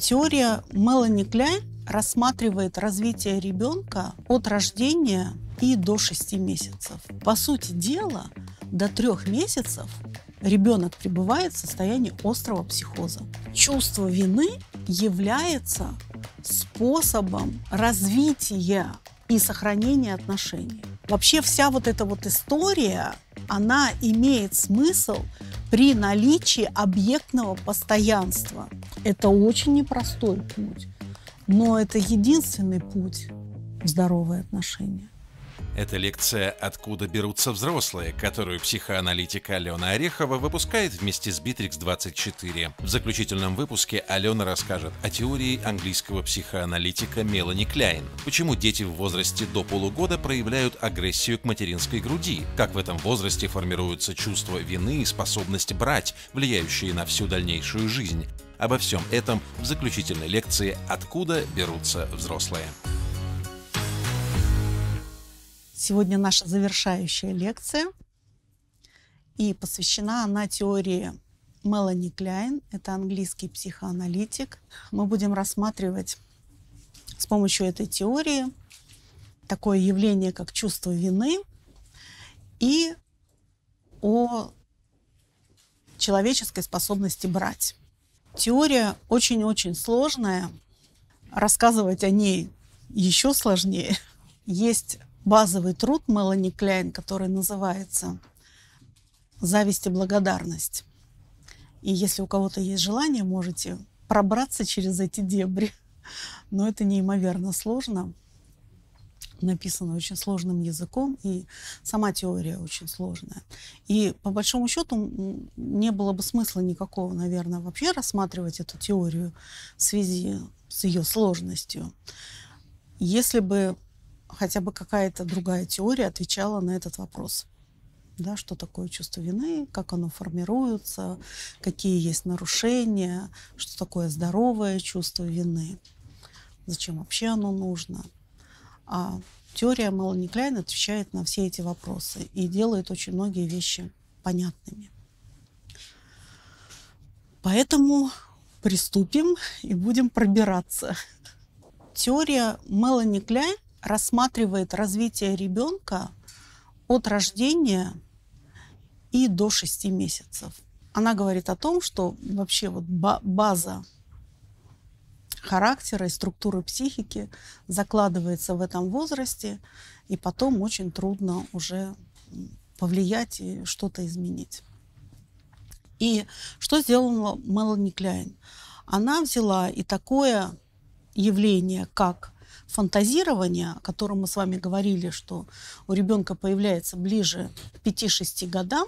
Теория Мелани Кляйн рассматривает развитие ребенка от рождения и до 6 месяцев. По сути дела, до 3 месяцев ребенок пребывает в состоянии острого психоза. Чувство вины является способом развития и сохранения отношений. Вообще вся вот эта вот история, она имеет смысл при наличии объектного постоянства. Это очень непростой путь, но это единственный путь в здоровые отношения. Это лекция «Откуда берутся взрослые», которую психоаналитика Алена Орехова выпускает вместе с «Битрикс-24». В заключительном выпуске Алена расскажет о теории английского психоаналитика Мелани Кляйн, почему дети в возрасте до полугода проявляют агрессию к материнской груди, как в этом возрасте формируются чувство вины и способность брать, влияющие на всю дальнейшую жизнь. Обо всем этом в заключительной лекции «Откуда берутся взрослые». Сегодня наша завершающая лекция. И посвящена она теории Мелани Кляйн. Это английский психоаналитик. Мы будем рассматривать с помощью этой теории такое явление, как чувство вины, и о человеческой способности брать. Теория очень-очень сложная. Рассказывать о ней еще сложнее. Есть базовый труд Мелани Кляйн, который называется «Зависть и благодарность». И если у кого-то есть желание, можете пробраться через эти дебри. Но это неимоверно сложно. Написано очень сложным языком, и сама теория очень сложная. И по большому счету не было бы смысла никакого, наверное, вообще рассматривать эту теорию в связи с ее сложностью, если бы хотя бы какая-то другая теория отвечала на этот вопрос. Да, что такое чувство вины, как оно формируется, какие есть нарушения, что такое здоровое чувство вины, зачем вообще оно нужно. А теория Мелани Кляйн отвечает на все эти вопросы и делает очень многие вещи понятными. Поэтому приступим и будем пробираться. Теория Мелани Кляйн рассматривает развитие ребенка от рождения и до 6 месяцев. Она говорит о том, что вообще вот база характера и структуры психики закладывается в этом возрасте, и потом очень трудно уже повлиять и что-то изменить. И что сделала Мелани Кляйн? Она взяла и такое явление, как фантазирование, о котором мы с вами говорили, что у ребенка появляется ближе к 5-6 годам,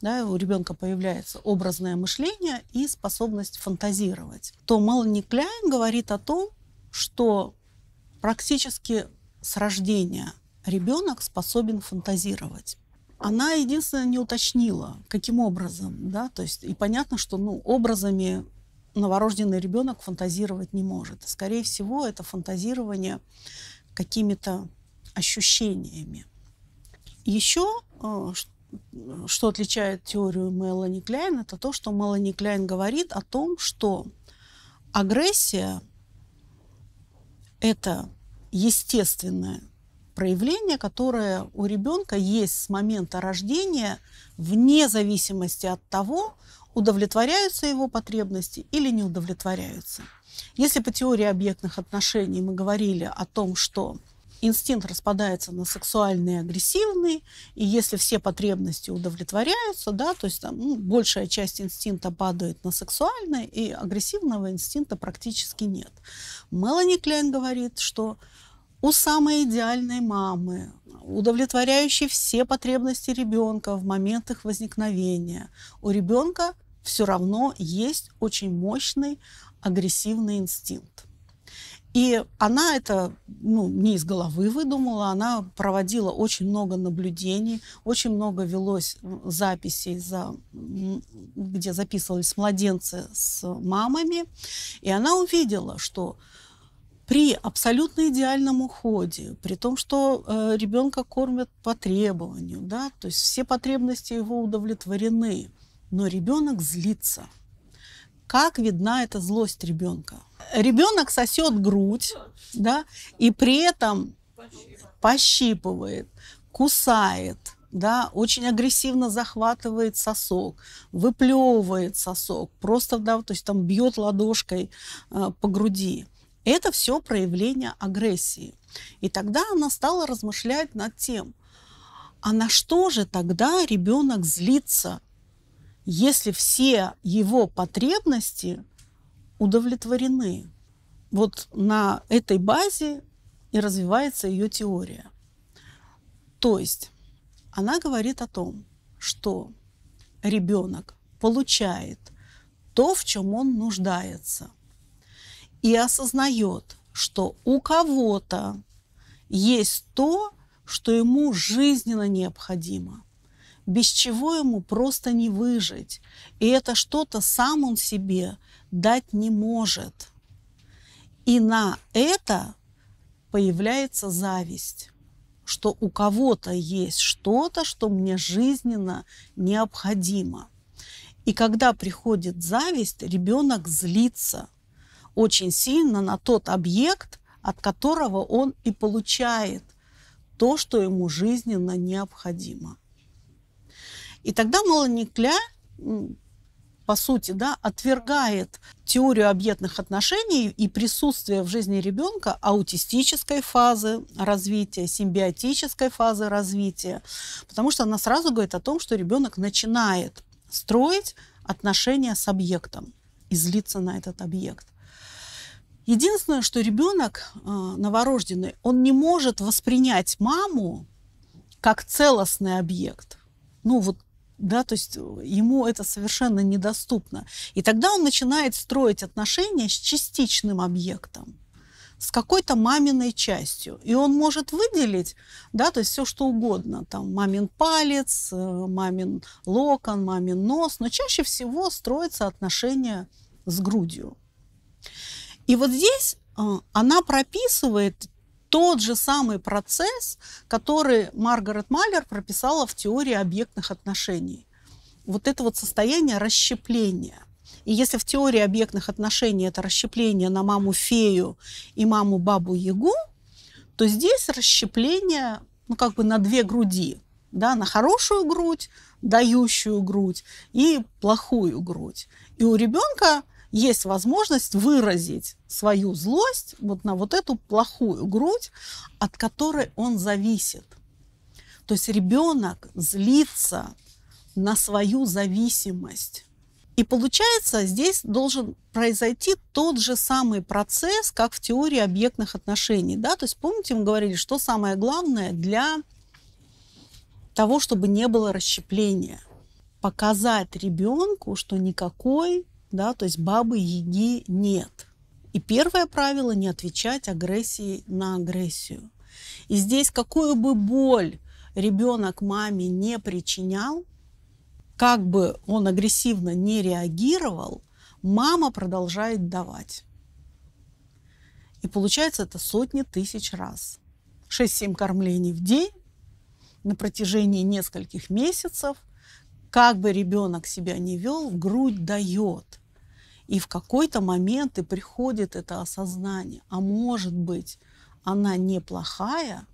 да, у ребенка появляется образное мышление и способность фантазировать, то Мелани Кляйн говорит о том, что практически с рождения ребенок способен фантазировать. Она единственное не уточнила, каким образом, да, то есть и понятно, что ну образами новорожденный ребенок фантазировать не может. Скорее всего, это фантазирование какими-то ощущениями. Еще э, что отличает теорию Мелани Кляйн, это то, что Мелани Кляйн говорит о том, что агрессия – это естественное проявление, которое у ребенка есть с момента рождения, вне зависимости от того, удовлетворяются его потребности или не удовлетворяются. Если по теории объектных отношений мы говорили о том, что инстинкт распадается на сексуальный и агрессивный, и если все потребности удовлетворяются, да, то есть там, ну, большая часть инстинкта падает на сексуальный, и агрессивного инстинкта практически нет. Мелани Клейн говорит, что у самой идеальной мамы, удовлетворяющей все потребности ребенка в момент их возникновения, у ребенка все равно есть очень мощный агрессивный инстинкт. И она это ну, не из головы выдумала, она проводила очень много наблюдений, очень много велось записей, за, где записывались младенцы с мамами. И она увидела, что при абсолютно идеальном уходе, при том, что э, ребенка кормят по требованию, да, то есть все потребности его удовлетворены, но ребенок злится. Как видна эта злость ребенка? Ребенок сосет грудь, да, и при этом пощипывает, кусает, да, очень агрессивно захватывает сосок, выплевывает сосок, просто, да, то есть там бьет ладошкой э, по груди. Это все проявление агрессии. И тогда она стала размышлять над тем, а на что же тогда ребенок злится, если все его потребности удовлетворены? Вот на этой базе и развивается ее теория. То есть она говорит о том, что ребенок получает то, в чем он нуждается – и осознает, что у кого-то есть то, что ему жизненно необходимо, без чего ему просто не выжить. И это что-то сам он себе дать не может. И на это появляется зависть, что у кого-то есть что-то, что мне жизненно необходимо. И когда приходит зависть, ребенок злится – очень сильно на тот объект, от которого он и получает то, что ему жизненно необходимо. И тогда Малоникля, по сути, да, отвергает теорию объектных отношений и присутствие в жизни ребенка аутистической фазы развития, симбиотической фазы развития, потому что она сразу говорит о том, что ребенок начинает строить отношения с объектом и злиться на этот объект. Единственное, что ребенок э, новорожденный, он не может воспринять маму как целостный объект. Ну вот да, то есть э, ему это совершенно недоступно. И тогда он начинает строить отношения с частичным объектом, с какой-то маминой частью. И он может выделить, да, то есть все что угодно, там мамин палец, э, мамин локон, мамин нос, но чаще всего строятся отношения с грудью. И вот здесь э, она прописывает тот же самый процесс, который Маргарет Малер прописала в теории объектных отношений. Вот это вот состояние расщепления. И если в теории объектных отношений это расщепление на маму-фею и маму-бабу-ягу, то здесь расщепление ну, как бы на две груди. Да, на хорошую грудь, дающую грудь и плохую грудь. И у ребенка есть возможность выразить свою злость вот на вот эту плохую грудь, от которой он зависит. То есть ребенок злится на свою зависимость. И получается, здесь должен произойти тот же самый процесс, как в теории объектных отношений. Да? То есть помните, мы говорили, что самое главное для того, чтобы не было расщепления. Показать ребенку, что никакой да, то есть бабы еги нет. И первое правило – не отвечать агрессии на агрессию. И здесь какую бы боль ребенок маме не причинял, как бы он агрессивно не реагировал, мама продолжает давать. И получается это сотни тысяч раз. 6-7 кормлений в день на протяжении нескольких месяцев, как бы ребенок себя не вел, в грудь дает. И в какой-то момент и приходит это осознание. А может быть, она неплохая,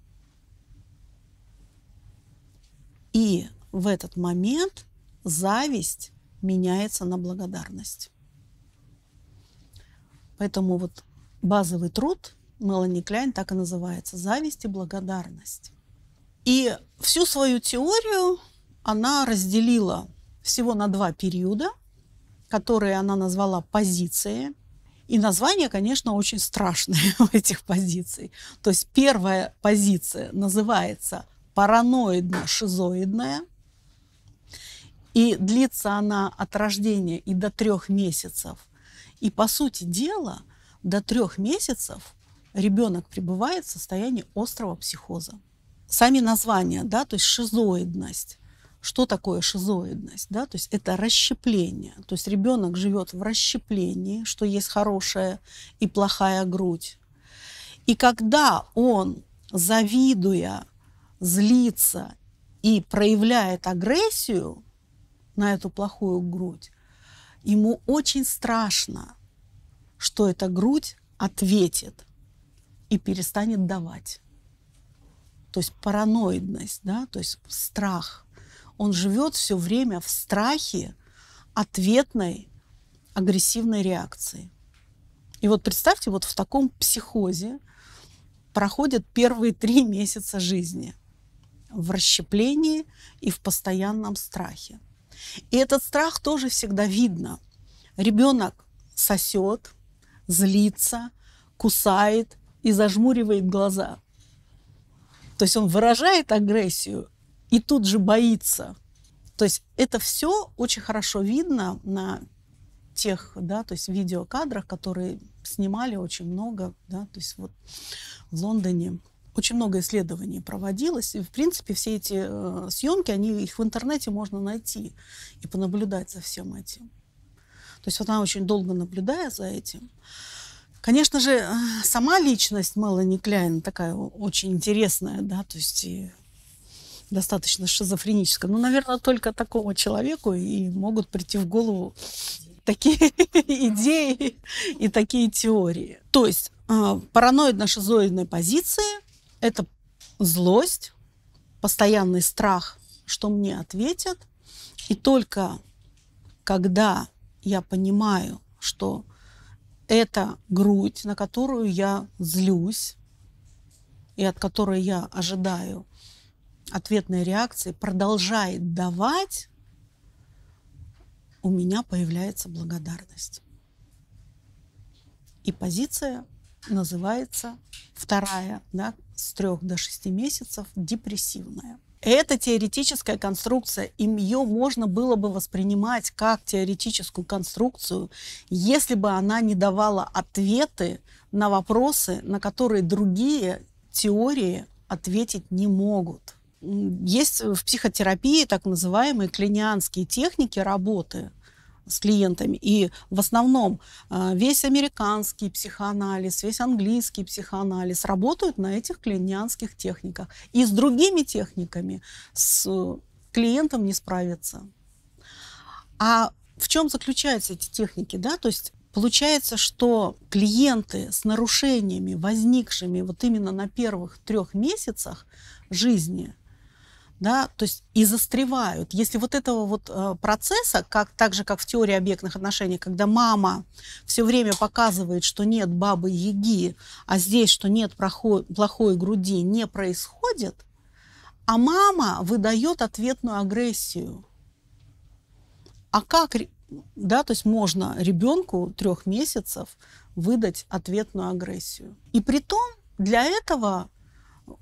и в этот момент зависть меняется на благодарность. Поэтому вот базовый труд Мелани Кляйн так и называется «Зависть и благодарность». И всю свою теорию она разделила всего на два периода – которые она назвала позиции. И названия, конечно, очень страшные у этих позиций. То есть первая позиция называется параноидно-шизоидная. И длится она от рождения и до трех месяцев. И, по сути дела, до трех месяцев ребенок пребывает в состоянии острого психоза. Сами названия, да, то есть шизоидность, что такое шизоидность, да, то есть это расщепление, то есть ребенок живет в расщеплении, что есть хорошая и плохая грудь. И когда он, завидуя, злится и проявляет агрессию на эту плохую грудь, ему очень страшно, что эта грудь ответит и перестанет давать. То есть параноидность, да, то есть страх – он живет все время в страхе ответной агрессивной реакции. И вот представьте, вот в таком психозе проходят первые три месяца жизни в расщеплении и в постоянном страхе. И этот страх тоже всегда видно. Ребенок сосет, злится, кусает и зажмуривает глаза. То есть он выражает агрессию и тут же боится. То есть это все очень хорошо видно на тех, да, то есть видеокадрах, которые снимали очень много, да, то есть вот в Лондоне очень много исследований проводилось, и, в принципе, все эти э, съемки, они, их в интернете можно найти и понаблюдать за всем этим. То есть вот она очень долго наблюдая за этим. Конечно же, э, сама личность Мелани Кляйн такая очень интересная, да, то есть и достаточно шизофреническом. Ну, наверное, только такому человеку и могут прийти в голову такие идеи и такие теории. То есть а, параноидно-шизоидные позиции – это злость, постоянный страх, что мне ответят. И только когда я понимаю, что это грудь, на которую я злюсь и от которой я ожидаю ответной реакции продолжает давать, у меня появляется благодарность. И позиция называется вторая, да, с трех до шести месяцев, депрессивная. Это теоретическая конструкция, и ее можно было бы воспринимать как теоретическую конструкцию, если бы она не давала ответы на вопросы, на которые другие теории ответить не могут. Есть в психотерапии так называемые клинианские техники работы с клиентами. И в основном а, весь американский психоанализ, весь английский психоанализ работают на этих клинианских техниках. И с другими техниками с клиентом не справиться. А в чем заключаются эти техники? Да? То есть Получается, что клиенты с нарушениями, возникшими вот именно на первых трех месяцах жизни, да, то есть и застревают. Если вот этого вот э, процесса, как, так же, как в теории объектных отношений, когда мама все время показывает, что нет бабы Яги, а здесь, что нет прохой, плохой груди, не происходит, а мама выдает ответную агрессию. А как, да, то есть можно ребенку трех месяцев выдать ответную агрессию? И при том для этого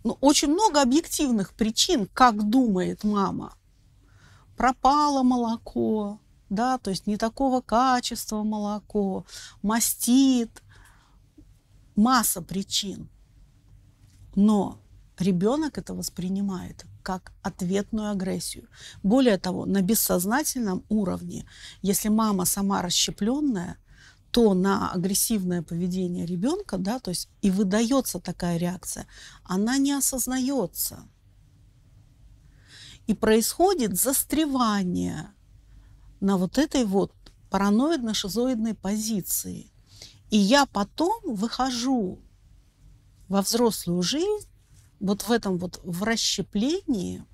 ну, очень много объективных причин, как думает мама. Пропало молоко, да, то есть не такого качества молоко, мастит, масса причин. Но ребенок это воспринимает как ответную агрессию. Более того, на бессознательном уровне, если мама сама расщепленная, то на агрессивное поведение ребенка, да, то есть и выдается такая реакция, она не осознается. И происходит застревание на вот этой вот параноидно-шизоидной позиции. И я потом выхожу во взрослую жизнь вот в этом вот в расщеплении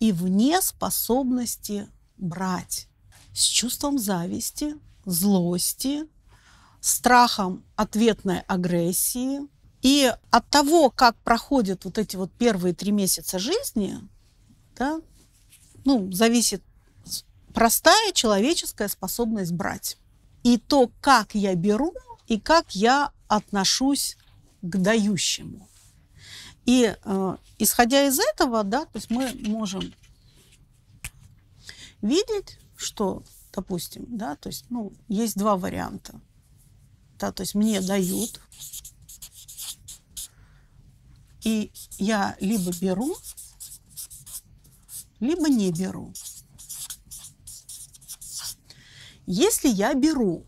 и в неспособности брать с чувством зависти, злости, страхом ответной агрессии. И от того, как проходят вот эти вот первые три месяца жизни, да, ну, зависит простая человеческая способность брать. И то, как я беру, и как я отношусь к дающему. И э, исходя из этого, да, то есть мы можем видеть, что, допустим, да, то есть, ну, есть два варианта да, то есть мне дают, и я либо беру, либо не беру. Если я беру,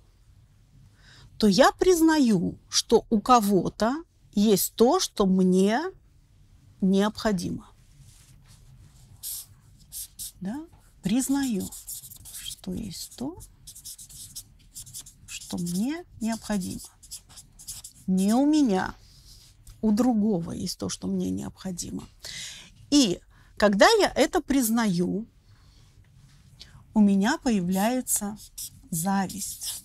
то я признаю, что у кого-то есть то, что мне необходимо. Да? Признаю, что есть то, что мне необходимо. Не у меня, у другого есть то, что мне необходимо. И когда я это признаю, у меня появляется зависть.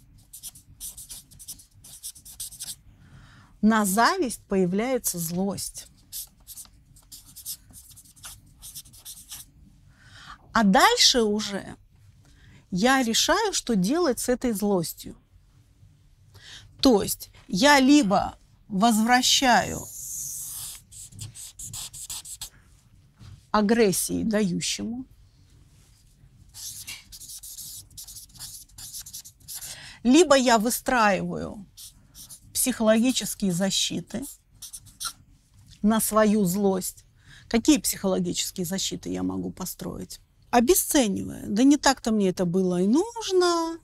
На зависть появляется злость. А дальше уже я решаю, что делать с этой злостью. То есть я либо возвращаю агрессии дающему, либо я выстраиваю психологические защиты на свою злость. Какие психологические защиты я могу построить? Обесценивая. Да не так-то мне это было и нужно.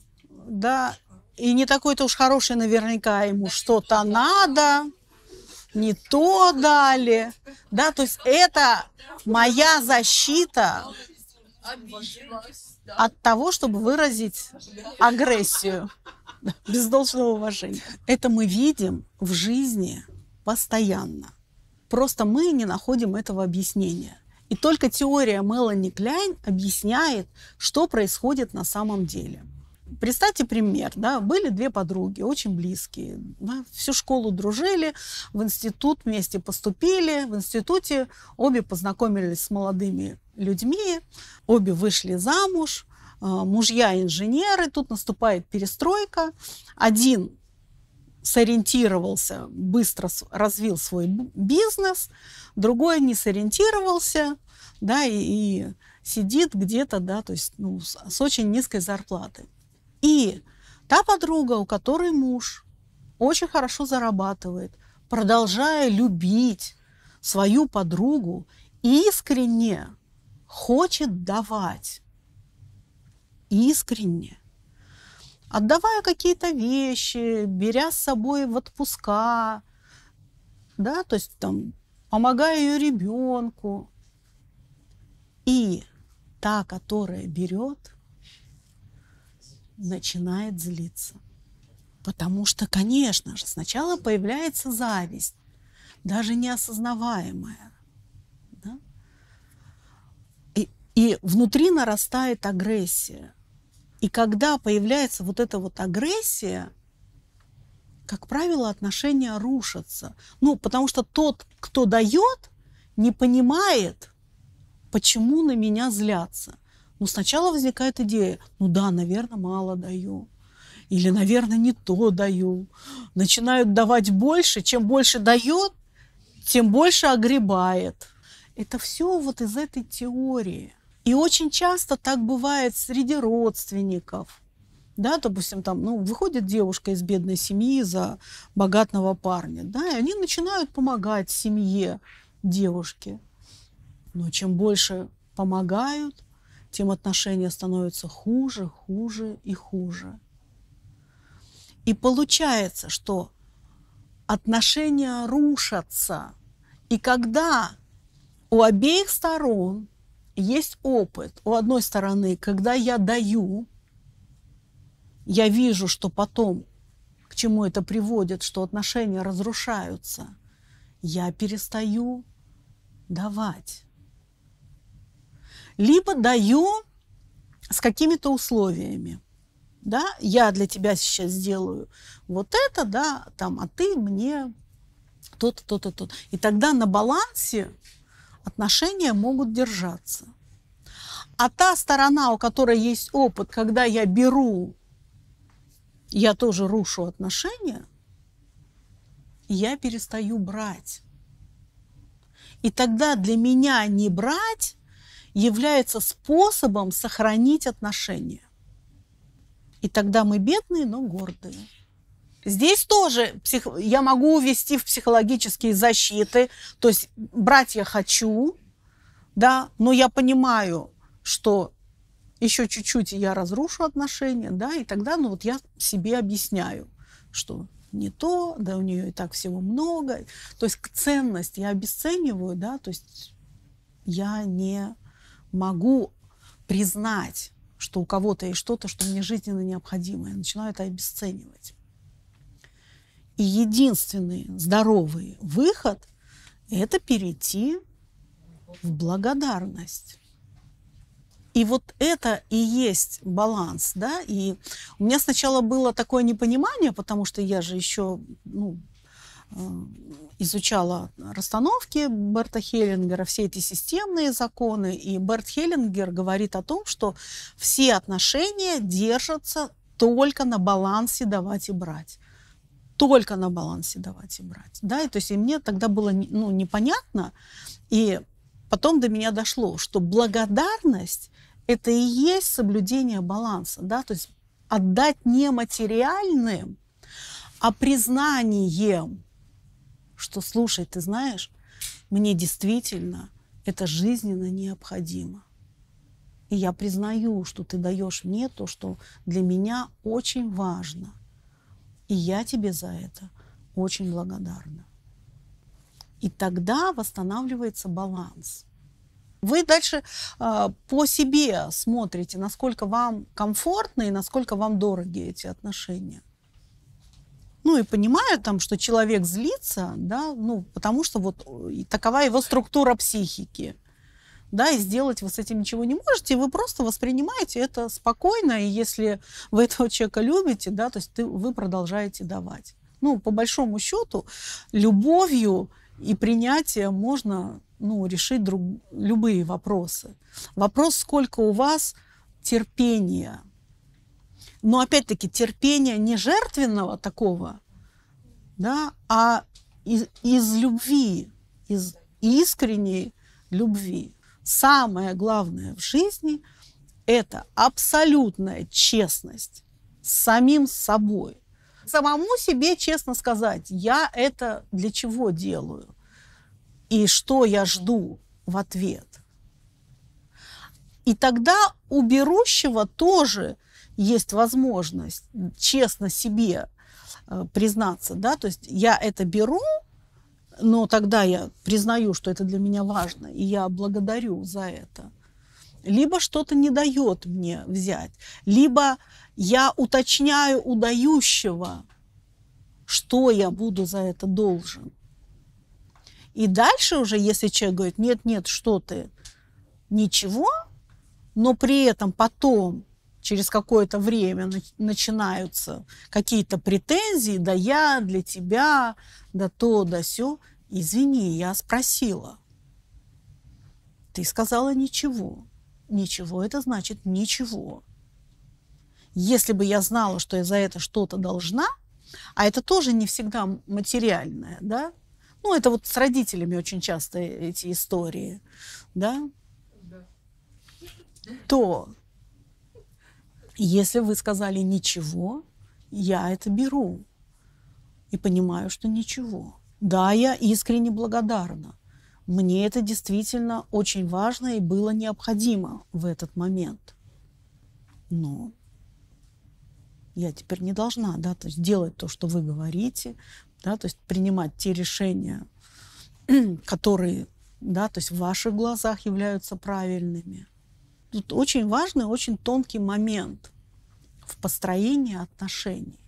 Да, и не такой-то уж хороший наверняка ему что-то надо, не то дали. Да, то есть это моя защита от того, чтобы выразить агрессию без должного уважения. Это мы видим в жизни постоянно. Просто мы не находим этого объяснения. И только теория Мелани Кляйн объясняет, что происходит на самом деле. Представьте пример, да, были две подруги, очень близкие, да, всю школу дружили, в институт вместе поступили, в институте обе познакомились с молодыми людьми, обе вышли замуж, а, мужья инженеры, тут наступает перестройка, один сориентировался, быстро развил свой бизнес, другой не сориентировался, да, и, и сидит где-то, да, то есть ну, с, с очень низкой зарплатой. И та подруга, у которой муж очень хорошо зарабатывает, продолжая любить свою подругу, искренне хочет давать. Искренне. Отдавая какие-то вещи, беря с собой в отпуска, да, то есть там помогая ее ребенку. И та, которая берет – начинает злиться. Потому что, конечно же, сначала появляется зависть, даже неосознаваемая. Да? И, и внутри нарастает агрессия. И когда появляется вот эта вот агрессия, как правило, отношения рушатся. Ну, потому что тот, кто дает, не понимает, почему на меня злятся ну сначала возникает идея, ну да, наверное, мало даю. Или, наверное, не то даю. Начинают давать больше. Чем больше дает, тем больше огребает. Это все вот из этой теории. И очень часто так бывает среди родственников. Да, допустим, там, ну, выходит девушка из бедной семьи за богатного парня, да, и они начинают помогать семье девушки. Но чем больше помогают, тем отношения становятся хуже, хуже и хуже. И получается, что отношения рушатся. И когда у обеих сторон есть опыт, у одной стороны, когда я даю, я вижу, что потом к чему это приводит, что отношения разрушаются, я перестаю давать либо даю с какими-то условиями. Да, я для тебя сейчас сделаю вот это, да, там, а ты мне то-то, то-то, то И тогда на балансе отношения могут держаться. А та сторона, у которой есть опыт, когда я беру, я тоже рушу отношения, я перестаю брать. И тогда для меня не брать является способом сохранить отношения. И тогда мы бедные, но гордые. Здесь тоже псих... я могу увести в психологические защиты, то есть брать я хочу, да, но я понимаю, что еще чуть-чуть я разрушу отношения, да, и тогда, ну вот я себе объясняю, что не то, да, у нее и так всего много. То есть ценность я обесцениваю, да, то есть я не могу признать, что у кого-то есть что-то, что мне жизненно необходимое, Я начинаю это обесценивать. И единственный здоровый выход – это перейти в благодарность. И вот это и есть баланс, да. И у меня сначала было такое непонимание, потому что я же еще ну, Э, изучала расстановки Берта Хеллингера, все эти системные законы. И Берт Хеллингер говорит о том, что все отношения держатся только на балансе давать и брать только на балансе давать и брать. Да, и то есть и мне тогда было ну, непонятно, и потом до меня дошло, что благодарность – это и есть соблюдение баланса, да, то есть отдать не материальным, а признанием – что, слушай, ты знаешь, мне действительно это жизненно необходимо. И я признаю, что ты даешь мне то, что для меня очень важно. И я тебе за это очень благодарна. И тогда восстанавливается баланс. Вы дальше э, по себе смотрите, насколько вам комфортно и насколько вам дороги эти отношения ну и понимаю там, что человек злится, да, ну, потому что вот э, такова его структура психики. Да, и сделать вы с этим ничего не можете, и вы просто воспринимаете это спокойно, и если вы этого человека любите, да, то есть ты, вы продолжаете давать. Ну, по большому счету, любовью и принятием можно ну, решить друг, любые вопросы. Вопрос, сколько у вас терпения – но опять-таки терпение не жертвенного такого, да, а из, из любви, из искренней любви. Самое главное в жизни – это абсолютная честность с самим собой. Самому себе честно сказать, я это для чего делаю и что я жду в ответ. И тогда у берущего тоже – есть возможность честно себе э, признаться, да, то есть я это беру, но тогда я признаю, что это для меня важно, и я благодарю за это. Либо что-то не дает мне взять, либо я уточняю у дающего, что я буду за это должен. И дальше уже, если человек говорит, нет, нет, что ты, ничего, но при этом потом через какое-то время начинаются какие-то претензии, да я для тебя, да то, да все. Извини, я спросила. Ты сказала ничего. Ничего это значит ничего. Если бы я знала, что я за это что-то должна, а это тоже не всегда материальное, да? Ну, это вот с родителями очень часто э, эти истории, да? да. То если вы сказали ничего, я это беру и понимаю, что ничего. Да, я искренне благодарна. Мне это действительно очень важно и было необходимо в этот момент. Но я теперь не должна да, то есть делать то, что вы говорите, да, то есть принимать те решения, которые да, то есть в ваших глазах являются правильными – Тут очень важный, очень тонкий момент в построении отношений.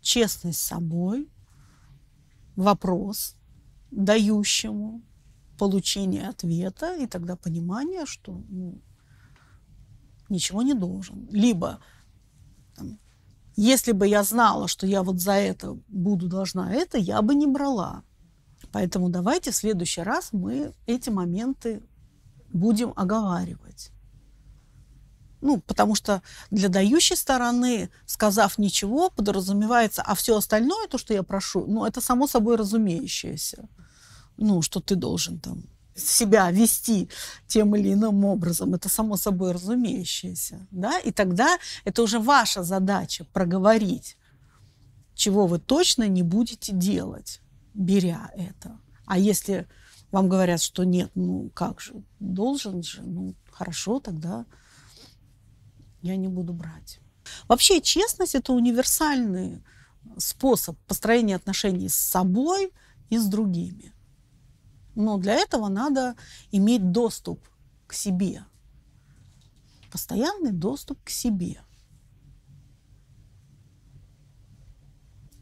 Честность с собой, вопрос дающему, получение ответа и тогда понимание, что ну, ничего не должен. Либо там, если бы я знала, что я вот за это буду должна это, я бы не брала. Поэтому давайте в следующий раз мы эти моменты будем оговаривать. Ну, потому что для дающей стороны, сказав ничего, подразумевается, а все остальное, то, что я прошу, ну, это само собой разумеющееся. Ну, что ты должен там себя вести тем или иным образом. Это само собой разумеющееся. Да? И тогда это уже ваша задача проговорить, чего вы точно не будете делать, беря это. А если вам говорят, что нет, ну как же, должен же, ну хорошо, тогда я не буду брать. Вообще честность – это универсальный способ построения отношений с собой и с другими. Но для этого надо иметь доступ к себе. Постоянный доступ к себе.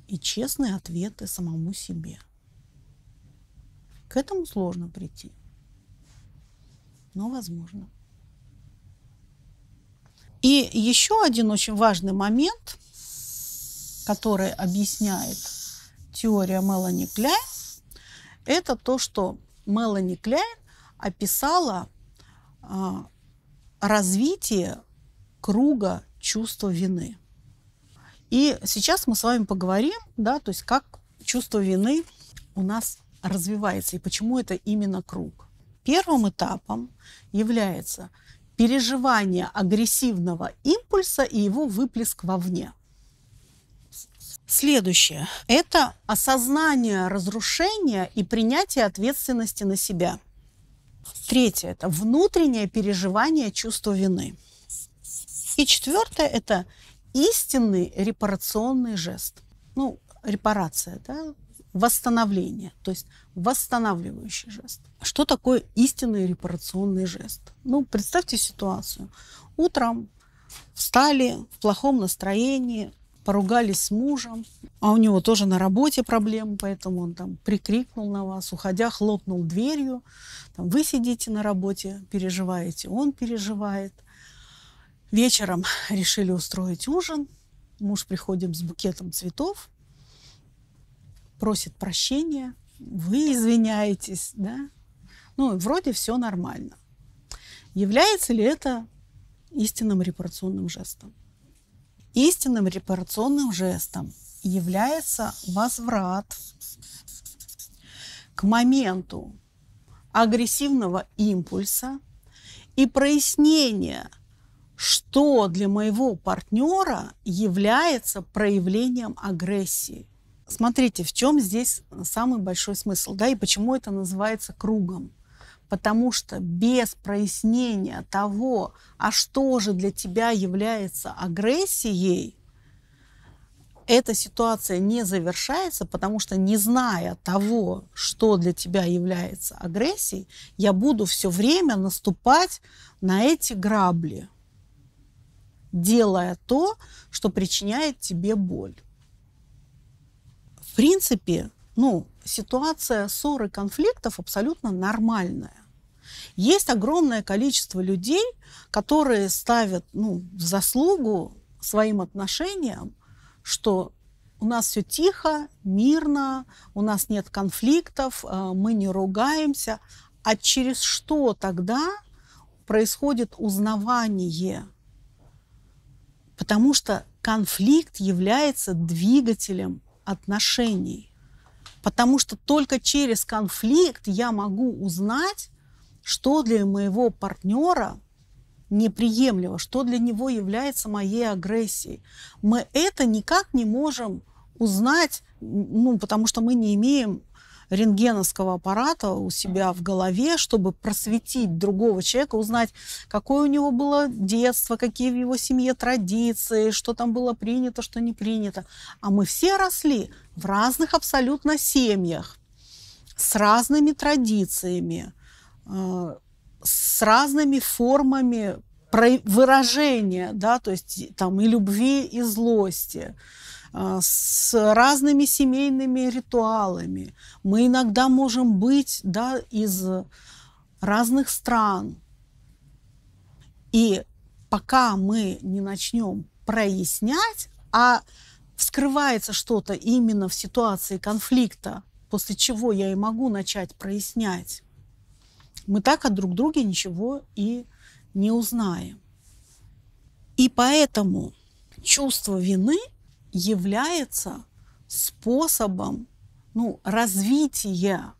И честные ответы самому себе. К этому сложно прийти. Но возможно. И еще один очень важный момент, который объясняет теория Мелани Кляйн, это то, что Мелани Кляйн описала а, развитие круга чувства вины. И сейчас мы с вами поговорим, да, то есть как чувство вины у нас развивается и почему это именно круг. Первым этапом является переживание агрессивного импульса и его выплеск вовне. Следующее – это осознание разрушения и принятие ответственности на себя. Третье – это внутреннее переживание чувства вины. И четвертое – это истинный репарационный жест. Ну, репарация, да, восстановление, то есть восстанавливающий жест. Что такое истинный репарационный жест? Ну, представьте ситуацию. Утром встали в плохом настроении, поругались с мужем, а у него тоже на работе проблемы, поэтому он там прикрикнул на вас, уходя, хлопнул дверью. Там, вы сидите на работе, переживаете, он переживает. Вечером решили устроить ужин. Муж приходит с букетом цветов, просит прощения, вы извиняетесь, да? Ну, вроде все нормально. Является ли это истинным репарационным жестом? Истинным репарационным жестом является возврат к моменту агрессивного импульса и прояснение, что для моего партнера является проявлением агрессии смотрите, в чем здесь самый большой смысл, да, и почему это называется кругом. Потому что без прояснения того, а что же для тебя является агрессией, эта ситуация не завершается, потому что не зная того, что для тебя является агрессией, я буду все время наступать на эти грабли, делая то, что причиняет тебе боль. В принципе, ну, ситуация ссоры конфликтов абсолютно нормальная. Есть огромное количество людей, которые ставят ну, в заслугу своим отношениям, что у нас все тихо, мирно, у нас нет конфликтов, э, мы не ругаемся. А через что тогда происходит узнавание? Потому что конфликт является двигателем отношений. Потому что только через конфликт я могу узнать, что для моего партнера неприемлемо, что для него является моей агрессией. Мы это никак не можем узнать, ну, потому что мы не имеем рентгеновского аппарата у себя в голове, чтобы просветить другого человека, узнать, какое у него было детство, какие в его семье традиции, что там было принято, что не принято. А мы все росли в разных абсолютно семьях, с разными традициями, э, с разными формами выражения, да, то есть там и любви, и злости. А, с разными семейными ритуалами. Мы иногда можем быть да, из разных стран. И пока мы не начнем прояснять, а вскрывается что-то именно в ситуации конфликта, после чего я и могу начать прояснять, мы так от друг друга ничего и не узнаем. И поэтому чувство вины является способом ну, развития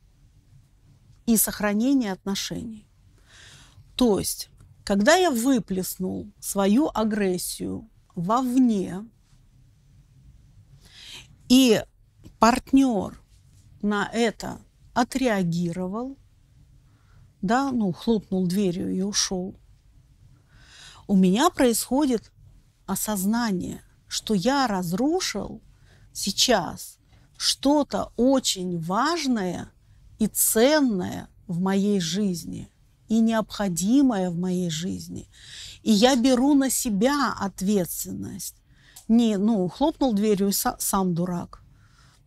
и сохранения отношений. То есть, когда я выплеснул свою агрессию вовне, и партнер на это отреагировал, да, ну, хлопнул дверью и ушел, у меня происходит осознание – что я разрушил сейчас что-то очень важное и ценное в моей жизни и необходимое в моей жизни. И я беру на себя ответственность. Не, ну, хлопнул дверью и сам, сам дурак.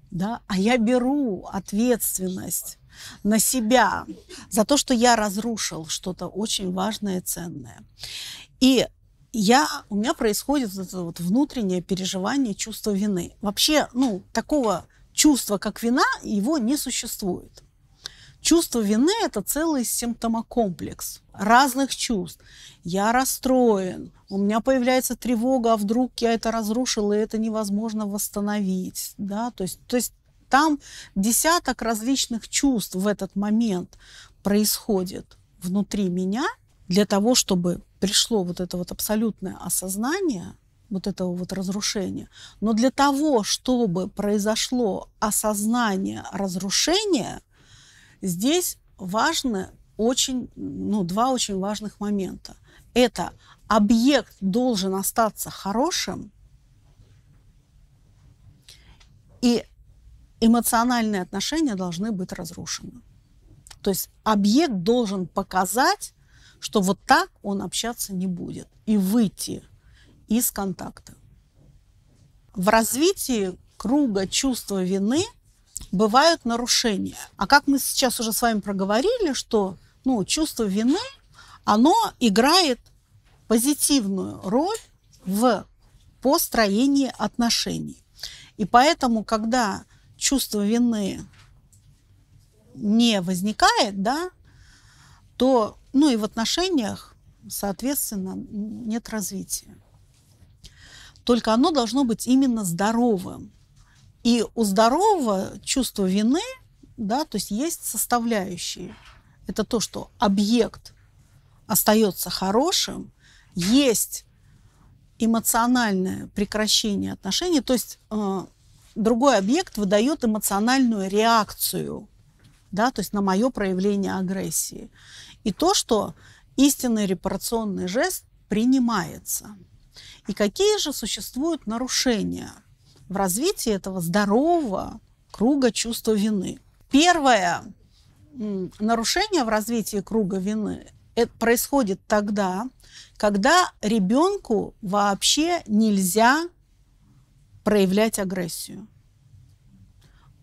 Да? А я беру ответственность на себя за то, что я разрушил что-то очень важное и ценное. И я, у меня происходит это вот внутреннее переживание чувства вины. Вообще, ну, такого чувства, как вина, его не существует. Чувство вины – это целый симптомокомплекс разных чувств. Я расстроен, у меня появляется тревога, а вдруг я это разрушил, и это невозможно восстановить. Да? То, есть, то есть там десяток различных чувств в этот момент происходит внутри меня – для того, чтобы пришло вот это вот абсолютное осознание вот этого вот разрушения. Но для того, чтобы произошло осознание разрушения, здесь важны очень, ну, два очень важных момента. Это объект должен остаться хорошим, и эмоциональные отношения должны быть разрушены. То есть объект должен показать, что вот так он общаться не будет и выйти из контакта. В развитии круга чувства вины бывают нарушения. А как мы сейчас уже с вами проговорили, что ну, чувство вины, оно играет позитивную роль в построении отношений. И поэтому, когда чувство вины не возникает, да, то ну и в отношениях, соответственно, нет развития. Только оно должно быть именно здоровым. И у здорового чувства вины, да, то есть есть составляющие. Это то, что объект остается хорошим, есть эмоциональное прекращение отношений, то есть э, другой объект выдает эмоциональную реакцию, да, то есть на мое проявление агрессии и то, что истинный репарационный жест принимается. И какие же существуют нарушения в развитии этого здорового круга чувства вины? Первое нарушение в развитии круга вины это происходит тогда, когда ребенку вообще нельзя проявлять агрессию.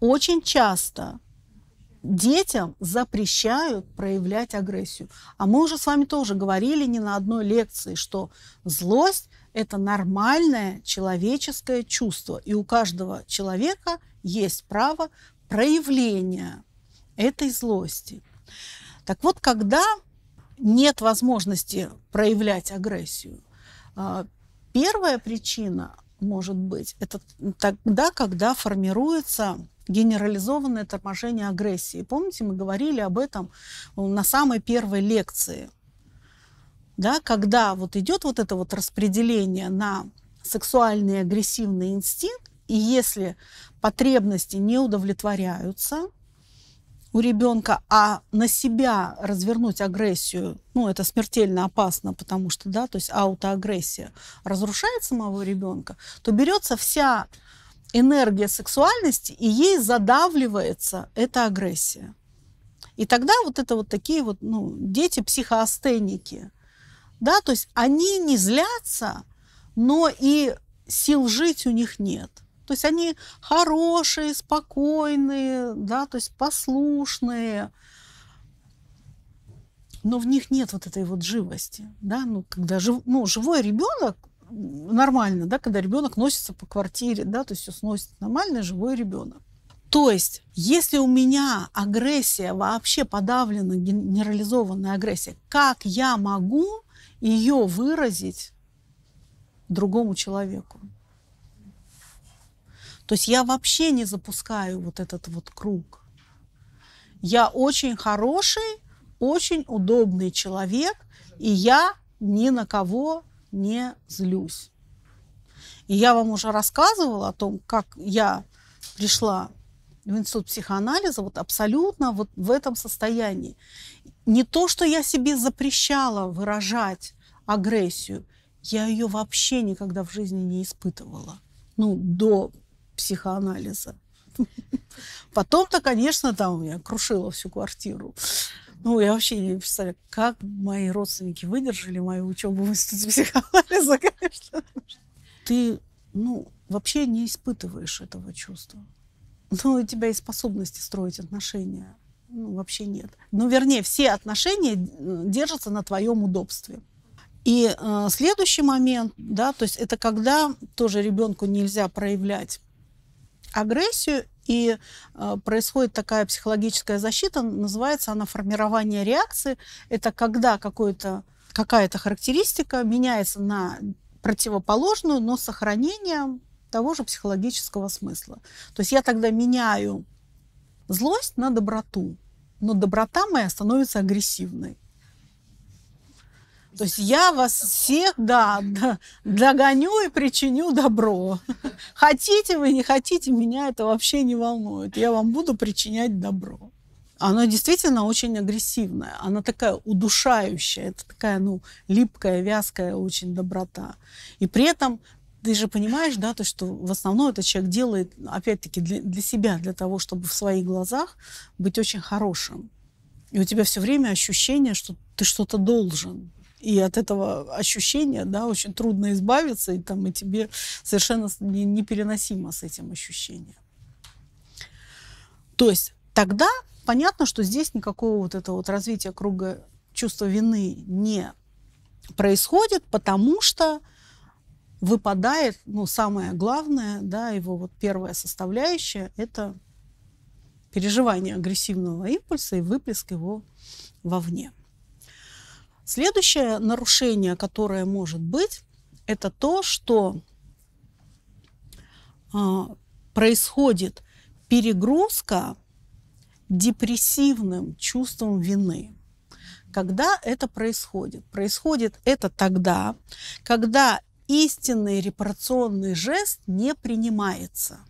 Очень часто детям запрещают проявлять агрессию. А мы уже с вами тоже говорили не на одной лекции, что злость – это нормальное человеческое чувство. И у каждого человека есть право проявления этой злости. Так вот, когда нет возможности проявлять агрессию, а, первая причина может быть это тогда, когда формируется генерализованное торможение агрессии. Помните, мы говорили об этом э, на самой первой лекции. Да, когда вот идет вот это вот распределение на сексуальный агрессивный инстинкт, и если потребности не удовлетворяются у ребенка, а на себя развернуть агрессию, ну, это смертельно опасно, потому что, да, то есть аутоагрессия разрушает самого ребенка, то берется вся энергия сексуальности, и ей задавливается эта агрессия. И тогда вот это вот такие вот ну, дети психоастеники. Да, то есть они не злятся, но и сил жить у них нет. То есть они хорошие, спокойные, да, то есть послушные, но в них нет вот этой вот живости, да, ну когда жив, ну живой ребенок, нормально, да, когда ребенок носится по квартире, да, то есть все сносит нормально живой ребенок. То есть, если у меня агрессия вообще подавлена, генерализованная агрессия, как я могу ее выразить другому человеку? То есть я вообще не запускаю вот этот вот круг. Я очень хороший, очень удобный человек, и я ни на кого не злюсь. И я вам уже рассказывала о том, как я пришла в институт психоанализа вот абсолютно вот в этом состоянии. Не то, что я себе запрещала выражать агрессию, я ее вообще никогда в жизни не испытывала. Ну, до психоанализа. Потом-то, конечно, там я крушила всю квартиру. Ну, я вообще не представляю, как мои родственники выдержали мою учебу в институте психоанализа, конечно. Ты, ну, вообще не испытываешь этого чувства. Ну, у тебя и способности строить отношения ну, вообще нет. Ну, вернее, все отношения держатся на твоем удобстве. И э, следующий момент, да, то есть это когда тоже ребенку нельзя проявлять агрессию и э, происходит такая психологическая защита, называется она формирование реакции. Это когда какая-то характеристика меняется на противоположную, но с сохранением того же психологического смысла. То есть я тогда меняю злость на доброту, но доброта моя становится агрессивной. То есть я вас всех, да, догоню и причиню добро. Хотите вы, не хотите, меня это вообще не волнует. Я вам буду причинять добро. Она действительно очень агрессивная, Она такая удушающая. Это такая, ну, липкая, вязкая очень доброта. И при этом ты же понимаешь, да, то, что в основном этот человек делает, опять-таки, для, для себя, для того, чтобы в своих глазах быть очень хорошим. И у тебя все время ощущение, что ты что-то должен. И от этого ощущения, да, очень трудно избавиться, и там и тебе совершенно непереносимо с этим ощущением. То есть тогда понятно, что здесь никакого вот этого вот развития круга чувства вины не происходит, потому что выпадает, ну, самое главное, да, его вот первая составляющая – это переживание агрессивного импульса и выплеск его вовне. Следующее нарушение, которое может быть, это то, что а, происходит перегрузка депрессивным чувством вины. Когда это происходит? Происходит это тогда, когда истинный репарационный жест не принимается.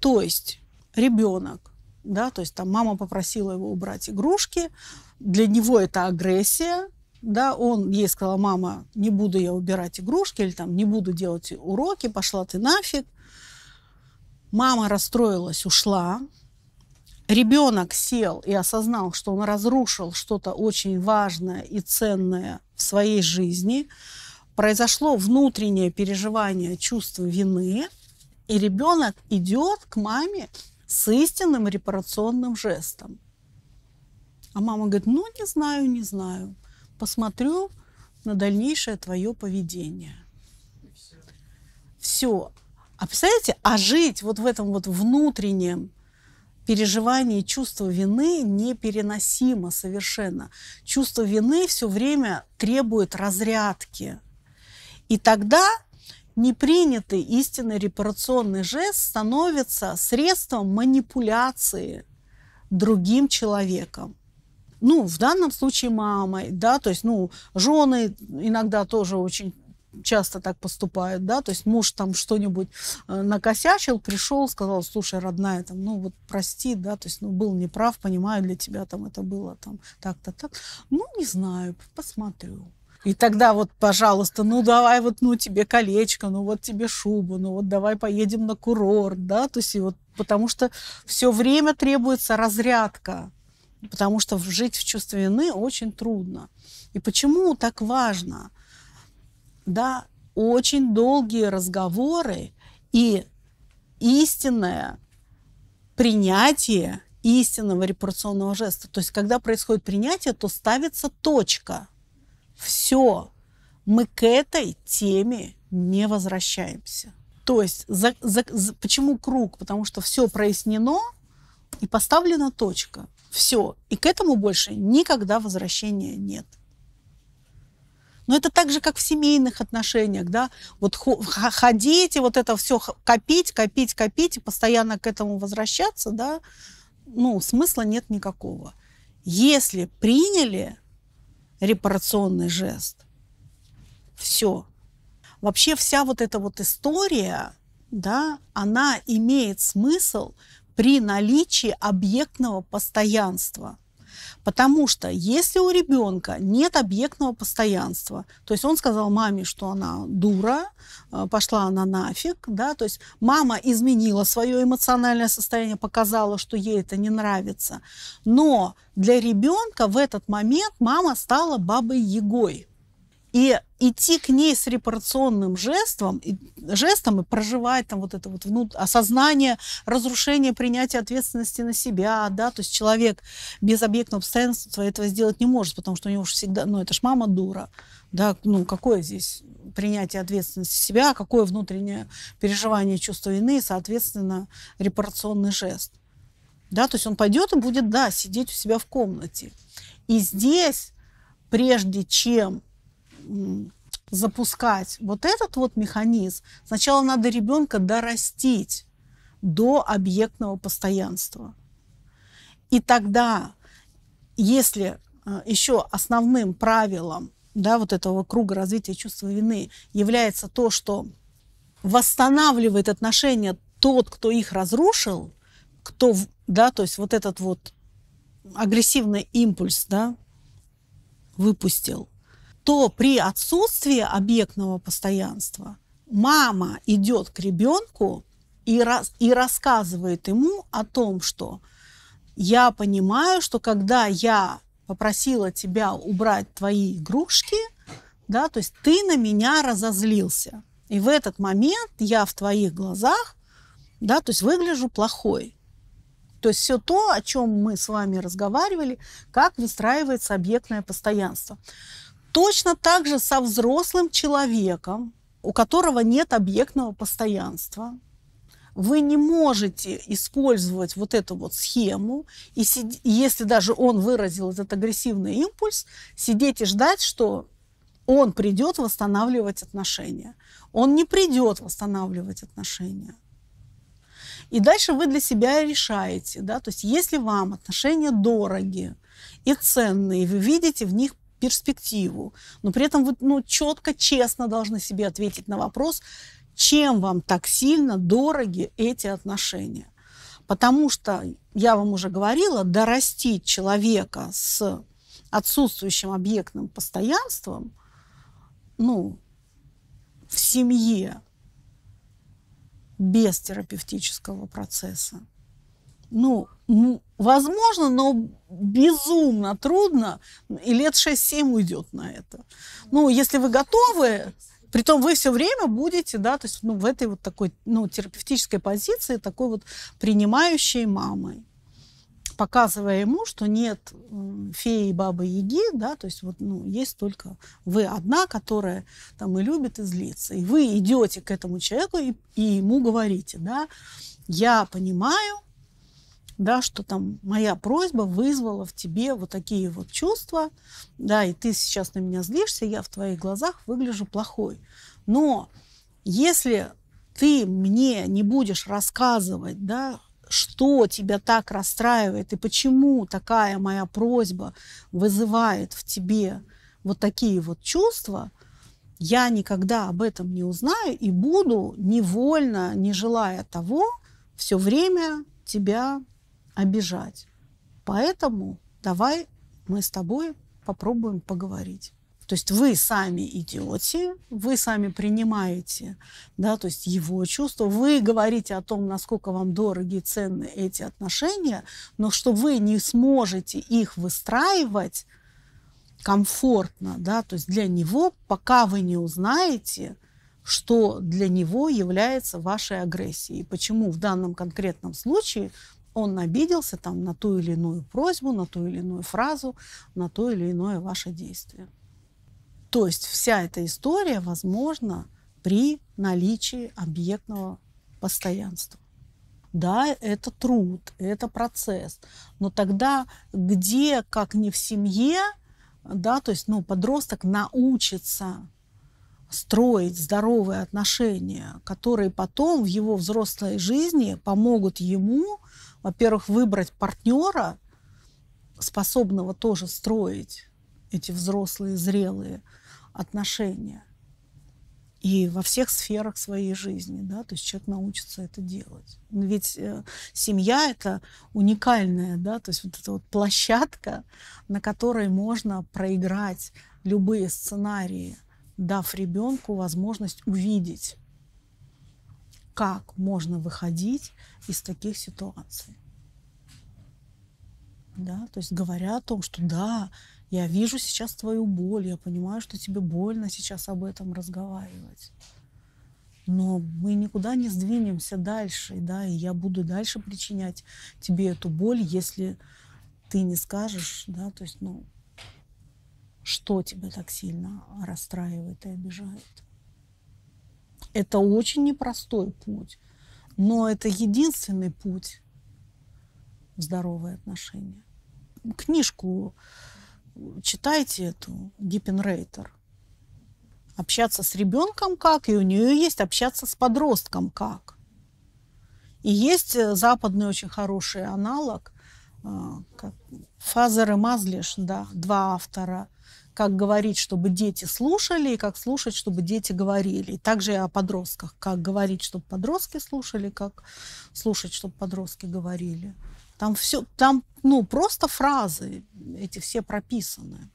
То есть ребенок, да, то есть там мама попросила его убрать игрушки, для него это агрессия, да, он ей сказал, мама, не буду я убирать игрушки или там не буду делать уроки, пошла ты нафиг. Мама расстроилась, ушла. Ребенок сел и осознал, что он разрушил что-то очень важное и ценное в своей жизни. Произошло внутреннее переживание чувства вины, и ребенок идет к маме с истинным репарационным жестом. А мама говорит, ну не знаю, не знаю посмотрю на дальнейшее твое поведение. Все. А представляете, а жить вот в этом вот внутреннем переживании чувства вины непереносимо совершенно. Чувство вины все время требует разрядки. И тогда непринятый истинный репарационный жест становится средством манипуляции другим человеком ну, в данном случае мамой, да, то есть, ну, жены иногда тоже очень часто так поступают, да, то есть муж там что-нибудь э, накосячил, пришел, сказал, слушай, родная, там, ну вот прости, да, то есть, ну, был неправ, понимаю, для тебя там это было там так-то так, ну, не знаю, посмотрю. И тогда вот, пожалуйста, ну давай вот, ну тебе колечко, ну вот тебе шубу, ну вот давай поедем на курорт, да, то есть и вот потому что все время требуется разрядка, Потому что жить в чувстве вины очень трудно. И почему так важно? Да, очень долгие разговоры и истинное принятие истинного репарационного жеста. То есть, когда происходит принятие, то ставится точка. Все. Мы к этой теме не возвращаемся. То есть, за, за, за, почему круг? Потому что все прояснено и поставлена точка. Все. И к этому больше никогда возвращения нет. Но это так же, как в семейных отношениях, да, вот ходить и вот это все копить, копить, копить, и постоянно к этому возвращаться, да, ну, смысла нет никакого. Если приняли репарационный жест, все. Вообще вся вот эта вот история, да, она имеет смысл при наличии объектного постоянства. Потому что если у ребенка нет объектного постоянства, то есть он сказал маме, что она дура, э, пошла она нафиг, да, то есть мама изменила свое эмоциональное состояние, показала, что ей это не нравится, но для ребенка в этот момент мама стала бабой Егой. И идти к ней с репарационным жестом и, жестом и проживать там вот это вот внут... осознание разрушения, принятие ответственности на себя, да, то есть человек без объектного обстоятельства этого сделать не может, потому что у него уж всегда, ну, это ж мама дура, да, ну, какое здесь принятие ответственности себя, какое внутреннее переживание чувства вины и, соответственно, репарационный жест. Да, то есть он пойдет и будет, да, сидеть у себя в комнате. И здесь, прежде чем запускать вот этот вот механизм, сначала надо ребенка дорастить до объектного постоянства. И тогда, если а, еще основным правилом да, вот этого круга развития чувства вины является то, что восстанавливает отношения тот, кто их разрушил, кто, да, то есть вот этот вот агрессивный импульс, да, выпустил – то при отсутствии объектного постоянства мама идет к ребенку и, рас и рассказывает ему о том, что я понимаю, что когда я попросила тебя убрать твои игрушки, да, то есть ты на меня разозлился. И в этот момент я в твоих глазах, да, то есть выгляжу плохой. То есть все то, о чем мы с вами разговаривали, как выстраивается объектное постоянство. Точно так же со взрослым человеком, у которого нет объектного постоянства, вы не можете использовать вот эту вот схему, и если даже он выразил этот агрессивный импульс, сидеть и ждать, что он придет восстанавливать отношения. Он не придет восстанавливать отношения. И дальше вы для себя решаете, да, то есть если вам отношения дороги и ценные, вы видите в них перспективу, но при этом вы ну, четко, честно должны себе ответить на вопрос, чем вам так сильно дороги эти отношения. Потому что, я вам уже говорила, дорастить человека с отсутствующим объектным постоянством, ну, в семье без терапевтического процесса ну, возможно, но безумно трудно, и лет 6-7 уйдет на это. Ну, если вы готовы, Притом вы все время будете, да, то есть ну, в этой вот такой ну, терапевтической позиции, такой вот принимающей мамой показывая ему, что нет феи бабы Яги, да, то есть вот, ну, есть только вы одна, которая там и любит, и злится. И вы идете к этому человеку и, и ему говорите, да, я понимаю, да, что там моя просьба вызвала в тебе вот такие вот чувства, да, и ты сейчас на меня злишься, я в твоих глазах выгляжу плохой. Но если ты мне не будешь рассказывать, да, что тебя так расстраивает и почему такая моя просьба вызывает в тебе вот такие вот чувства, я никогда об этом не узнаю и буду невольно, не желая того, все время тебя обижать. Поэтому давай мы с тобой попробуем поговорить. То есть вы сами идете, вы сами принимаете, да, то есть его чувства, вы говорите о том, насколько вам дороги и ценны эти отношения, но что вы не сможете их выстраивать комфортно, да, то есть для него, пока вы не узнаете, что для него является вашей агрессией. Почему в данном конкретном случае он обиделся там на ту или иную просьбу, на ту или иную фразу, на то или иное ваше действие. То есть вся эта история возможна при наличии объектного постоянства. Да, это труд, это процесс. Но тогда где, как не в семье, да, то есть, ну, подросток научится строить здоровые отношения, которые потом в его взрослой жизни помогут ему во-первых, выбрать партнера, способного тоже строить эти взрослые, зрелые отношения. И во всех сферах своей жизни, да, то есть человек научится это делать. Ведь э, семья это уникальная, да, то есть вот эта вот площадка, на которой можно проиграть любые сценарии, дав ребенку возможность увидеть как можно выходить из таких ситуаций. Да? То есть говоря о том, что да, я вижу сейчас твою боль, я понимаю, что тебе больно сейчас об этом разговаривать. Но мы никуда не сдвинемся дальше, да, и я буду дальше причинять тебе эту боль, если ты не скажешь, да, то есть, ну, что тебя так сильно расстраивает и обижает. Это очень непростой путь, но это единственный путь в здоровые отношения. Книжку читайте эту Гиппенрейтер. Общаться с ребенком как, и у нее есть общаться с подростком как. И есть э, западный очень хороший аналог, э, как Фазер и Мазлиш, да, два автора – как говорить, чтобы дети слушали, и как слушать, чтобы дети говорили. И также и о подростках. Как говорить, чтобы подростки слушали, как слушать, чтобы подростки говорили. Там все, там, ну, просто фразы эти все прописаны.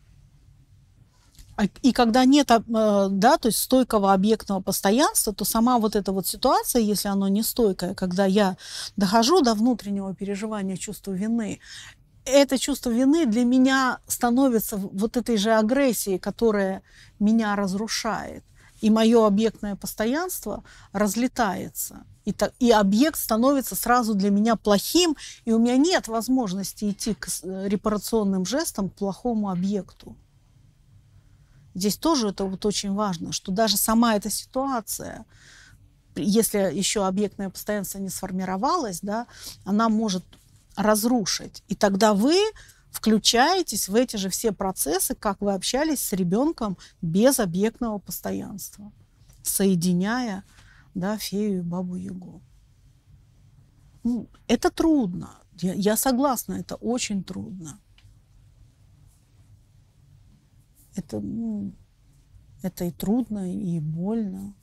А, и когда нет, а, э, да, то есть стойкого объектного постоянства, то сама вот эта вот ситуация, если она не стойкая, когда я дохожу до внутреннего переживания чувства вины это чувство вины для меня становится вот этой же агрессией, которая меня разрушает. И мое объектное постоянство разлетается. И, так, и объект становится сразу для меня плохим, и у меня нет возможности идти к репарационным жестам к плохому объекту. Здесь тоже это вот очень важно, что даже сама эта ситуация, если еще объектное постоянство не сформировалось, да, она может разрушить. И тогда вы включаетесь в эти же все процессы, как вы общались с ребенком без объектного постоянства, соединяя да, фею и бабу-ягу. Ну, это трудно. Я, я согласна, это очень трудно. Это, ну, это и трудно, и больно.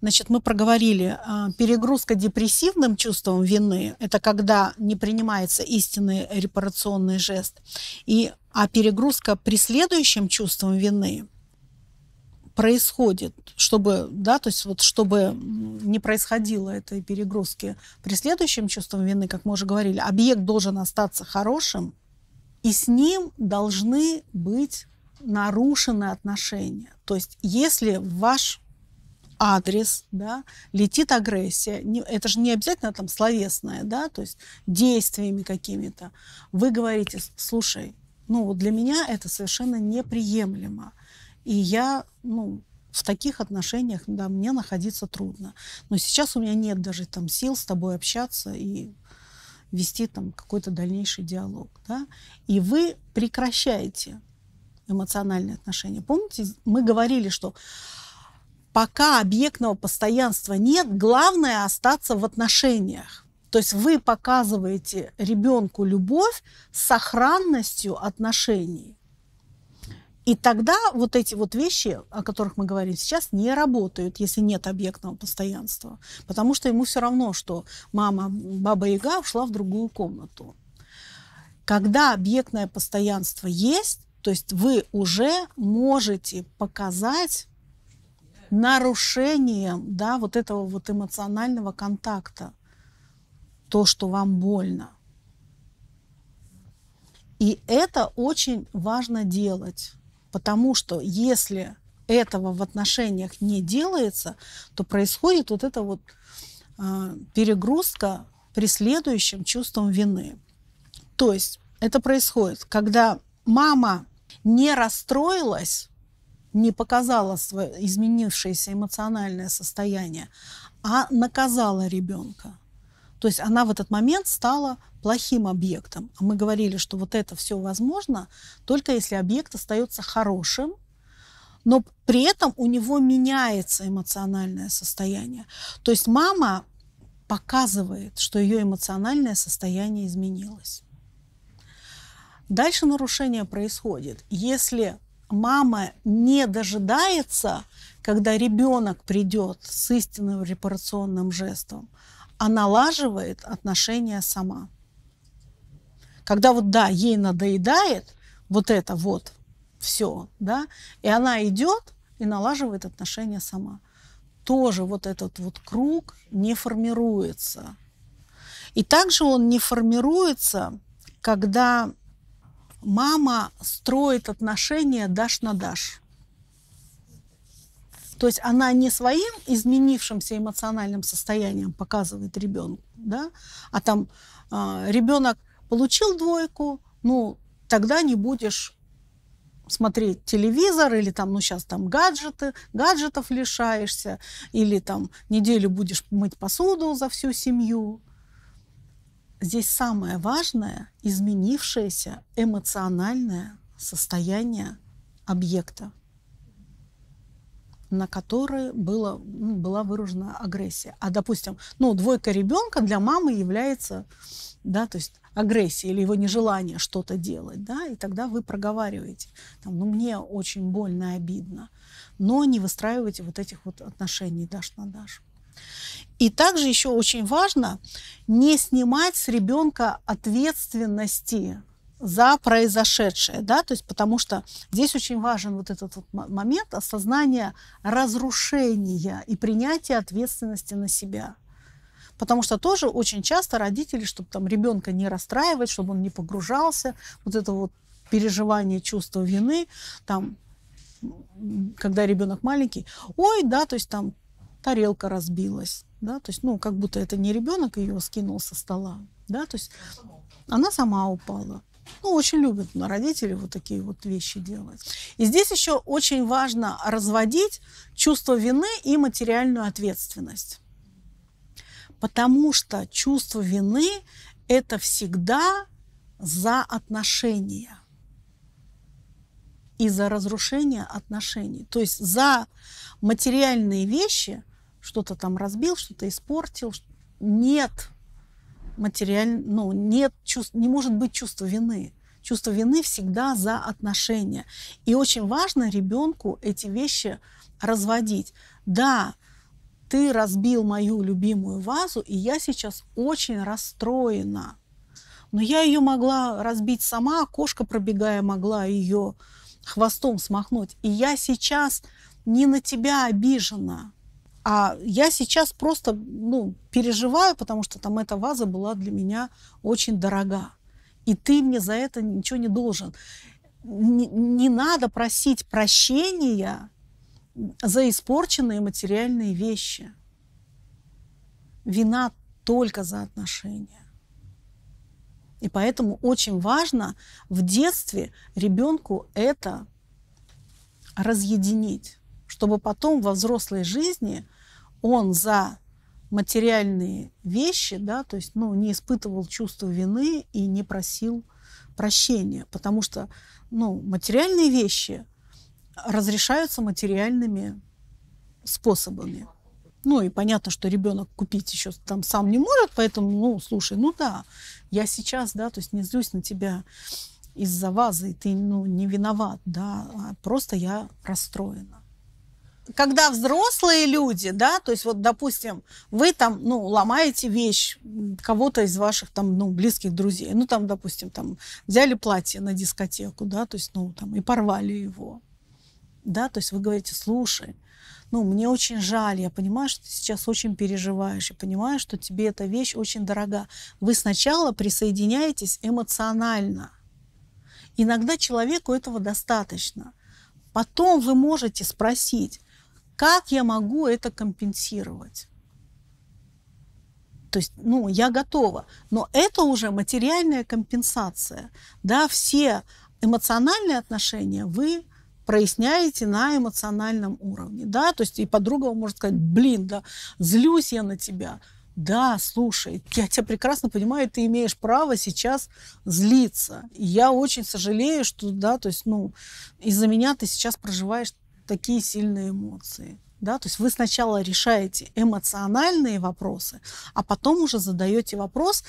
Значит, мы проговорили а, перегрузка депрессивным чувством вины. Это когда не принимается истинный репарационный жест. И, а перегрузка преследующим чувством вины происходит, чтобы, да, то есть вот чтобы не происходило этой перегрузки преследующим чувством вины, как мы уже говорили, объект должен остаться хорошим, и с ним должны быть нарушены отношения. То есть если ваш адрес, да, летит агрессия. это же не обязательно там словесное, да, то есть действиями какими-то. Вы говорите, слушай, ну, вот для меня это совершенно неприемлемо. И я, ну, в таких отношениях, да, мне находиться трудно. Но сейчас у меня нет даже там сил с тобой общаться и вести там какой-то дальнейший диалог, да. И вы прекращаете эмоциональные отношения. Помните, мы говорили, что пока объектного постоянства нет, главное остаться в отношениях. То есть вы показываете ребенку любовь с сохранностью отношений. И тогда вот эти вот вещи, о которых мы говорим сейчас, не работают, если нет объектного постоянства. Потому что ему все равно, что мама Баба Яга ушла в другую комнату. Когда объектное постоянство есть, то есть вы уже можете показать нарушением да, вот этого вот эмоционального контакта, то, что вам больно. И это очень важно делать, потому что если этого в отношениях не делается, то происходит вот эта вот э, перегрузка преследующим чувством вины. То есть это происходит, когда мама не расстроилась не показала свое изменившееся эмоциональное состояние, а наказала ребенка. То есть она в этот момент стала плохим объектом. А мы говорили, что вот это все возможно только если объект остается хорошим, но при этом у него меняется эмоциональное состояние. То есть мама показывает, что ее эмоциональное состояние изменилось. Дальше нарушение происходит. Если мама не дожидается, когда ребенок придет с истинным репарационным жестом, а налаживает отношения сама. Когда вот да, ей надоедает вот это вот все, да, и она идет и налаживает отношения сама. Тоже вот этот вот круг не формируется. И также он не формируется, когда мама строит отношения дашь на дашь. То есть она не своим изменившимся эмоциональным состоянием показывает ребенку, да, а там э, ребенок получил двойку, ну тогда не будешь смотреть телевизор или там, ну сейчас там гаджеты, гаджетов лишаешься, или там неделю будешь мыть посуду за всю семью, Здесь самое важное – изменившееся эмоциональное состояние объекта, на которое было, ну, была выражена агрессия. А, допустим, ну, двойка ребенка для мамы является да, то есть агрессией или его нежелание что-то делать, да, и тогда вы проговариваете, там, ну, мне очень больно и обидно, но не выстраивайте вот этих вот отношений дашь на дашь. И также еще очень важно не снимать с ребенка ответственности за произошедшее, да, то есть потому что здесь очень важен вот этот вот момент осознания разрушения и принятия ответственности на себя. Потому что тоже очень часто родители, чтобы там ребенка не расстраивать, чтобы он не погружался, вот это вот переживание чувства вины, там, когда ребенок маленький, ой, да, то есть там тарелка разбилась, да, то есть, ну, как будто это не ребенок ее скинул со стола, да, то есть она сама упала. Ну, очень любят ну, родители вот такие вот вещи делать. И здесь еще очень важно разводить чувство вины и материальную ответственность. Потому что чувство вины – это всегда за отношения и за разрушение отношений. То есть за материальные вещи что-то там разбил, что-то испортил. Нет материально, ну, нет чувств, не может быть чувства вины. Чувство вины всегда за отношения. И очень важно ребенку эти вещи разводить. Да, ты разбил мою любимую вазу, и я сейчас очень расстроена. Но я ее могла разбить сама, кошка, пробегая, могла ее хвостом смахнуть. И я сейчас не на тебя обижена. А я сейчас просто ну, переживаю, потому что там эта ваза была для меня очень дорога. И ты мне за это ничего не должен. Не, не надо просить прощения за испорченные материальные вещи. Вина только за отношения. И поэтому очень важно в детстве ребенку это разъединить чтобы потом во взрослой жизни он за материальные вещи, да, то есть, ну, не испытывал чувства вины и не просил прощения, потому что, ну, материальные вещи разрешаются материальными способами. Ну и понятно, что ребенок купить еще там сам не может, поэтому, ну, слушай, ну да, я сейчас, да, то есть не злюсь на тебя из-за вазы, и ты, ну, не виноват, да, а просто я расстроена когда взрослые люди, да, то есть вот, допустим, вы там, ну, ломаете вещь кого-то из ваших там, ну, близких друзей, ну, там, допустим, там взяли платье на дискотеку, да, то есть, ну, там, и порвали его, да, то есть вы говорите, слушай, ну, мне очень жаль, я понимаю, что ты сейчас очень переживаешь, я понимаю, что тебе эта вещь очень дорога. Вы сначала присоединяетесь эмоционально. Иногда человеку этого достаточно. Потом вы можете спросить, как я могу это компенсировать? То есть, ну, я готова. Но это уже материальная компенсация. Да, все эмоциональные отношения вы проясняете на эмоциональном уровне. Да, то есть и подруга может сказать, блин, да, злюсь я на тебя. Да, слушай, я тебя прекрасно понимаю, ты имеешь право сейчас злиться. И я очень сожалею, что, да, то есть, ну, из-за меня ты сейчас проживаешь такие сильные эмоции. Да, то есть вы сначала решаете эмоциональные вопросы, а потом уже задаете вопрос,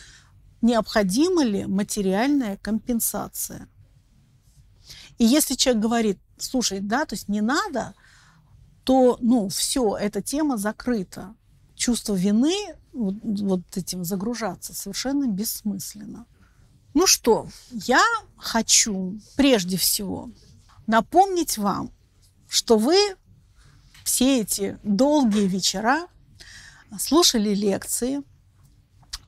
необходима ли материальная компенсация. И если человек говорит, слушай, да, то есть не надо, то, ну, все, эта тема закрыта. Чувство вины вот, вот этим загружаться совершенно бессмысленно. Ну что, я хочу прежде всего напомнить вам что вы все эти долгие вечера слушали лекции,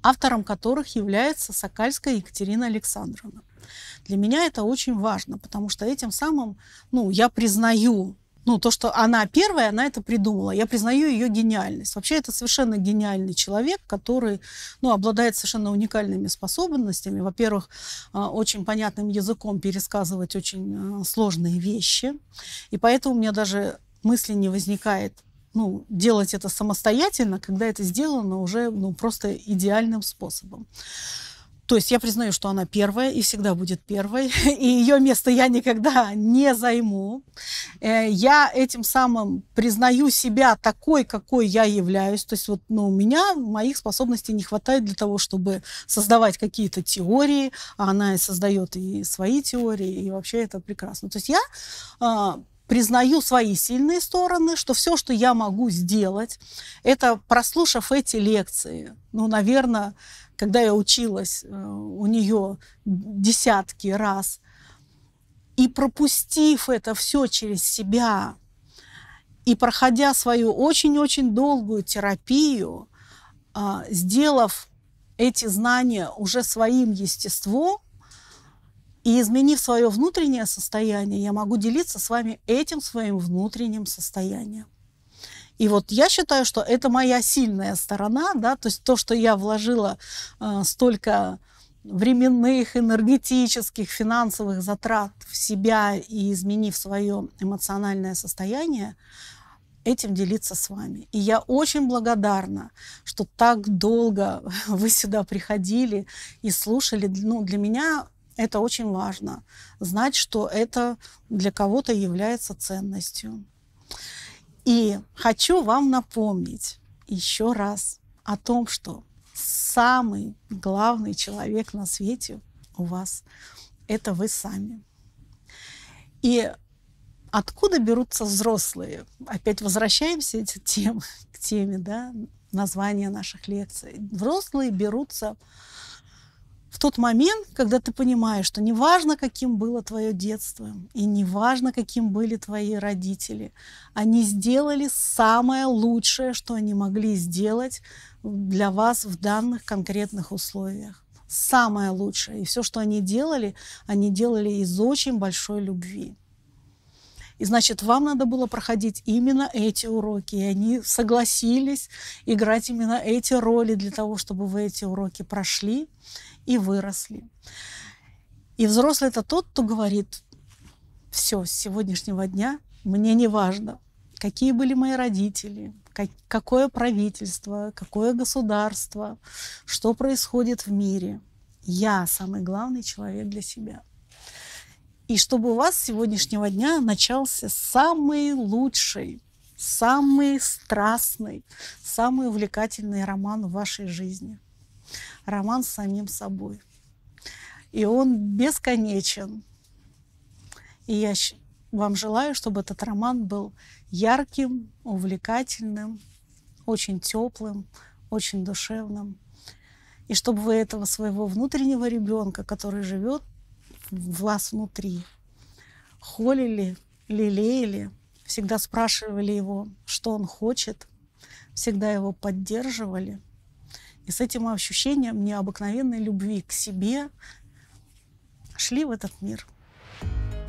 автором которых является Сокальская Екатерина Александровна. Для меня это очень важно, потому что этим самым ну, я признаю ну, то, что она первая, она это придумала. Я признаю ее гениальность. Вообще, это совершенно гениальный человек, который ну, обладает совершенно уникальными способностями. Во-первых, э, очень понятным языком пересказывать очень э, сложные вещи. И поэтому у меня даже мысли не возникает ну, делать это самостоятельно, когда это сделано уже ну, просто идеальным способом. То есть я признаю, что она первая и всегда будет первой, и ее место я никогда не займу. Э, я этим самым признаю себя такой, какой я являюсь. То есть вот, ну, у меня моих способностей не хватает для того, чтобы создавать какие-то теории, а она и создает и свои теории, и вообще это прекрасно. То есть я а, признаю свои сильные стороны, что все, что я могу сделать, это прослушав эти лекции, ну, наверное, когда я училась э, у нее десятки раз, и пропустив это все через себя, и проходя свою очень-очень долгую терапию, а, сделав эти знания уже своим естеством и изменив свое внутреннее состояние, я могу делиться с вами этим своим внутренним состоянием. И вот я считаю, что это моя сильная сторона, да, то есть то, что я вложила э, столько временных, энергетических, финансовых затрат в себя и изменив свое эмоциональное состояние, этим делиться с вами. И я очень благодарна, что так долго вы сюда приходили и слушали. Ну, для меня это очень важно. Знать, что это для кого-то является ценностью. И хочу вам напомнить еще раз о том, что самый главный человек на свете у вас – это вы сами. И откуда берутся взрослые? Опять возвращаемся эти тем, к теме да, названия наших лекций. Взрослые берутся в тот момент, когда ты понимаешь, что неважно, каким было твое детство, и неважно, каким были твои родители, они сделали самое лучшее, что они могли сделать для вас в данных конкретных условиях. Самое лучшее. И все, что они делали, они делали из очень большой любви. И, значит, вам надо было проходить именно эти уроки. И они согласились играть именно эти роли для того, чтобы вы эти уроки прошли и выросли. И взрослый это тот, кто говорит, все, с сегодняшнего дня мне не важно, какие были мои родители, какое правительство, какое государство, что происходит в мире. Я самый главный человек для себя. И чтобы у вас с сегодняшнего дня начался самый лучший, самый страстный, самый увлекательный роман в вашей жизни. Роман с самим собой. И он бесконечен. И я вам желаю, чтобы этот роман был ярким, увлекательным, очень теплым, очень душевным. И чтобы вы этого своего внутреннего ребенка, который живет вас внутри. Холили, лелеяли, всегда спрашивали его, что он хочет, всегда его поддерживали. И с этим ощущением необыкновенной любви к себе шли в этот мир –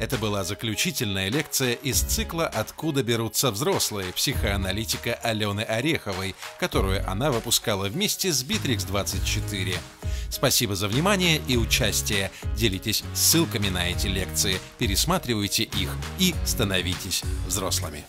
это была заключительная лекция из цикла «Откуда берутся взрослые» психоаналитика Алены Ореховой, которую она выпускала вместе с Битрикс 24 Спасибо за внимание и участие. Делитесь ссылками на эти лекции, пересматривайте их и становитесь взрослыми.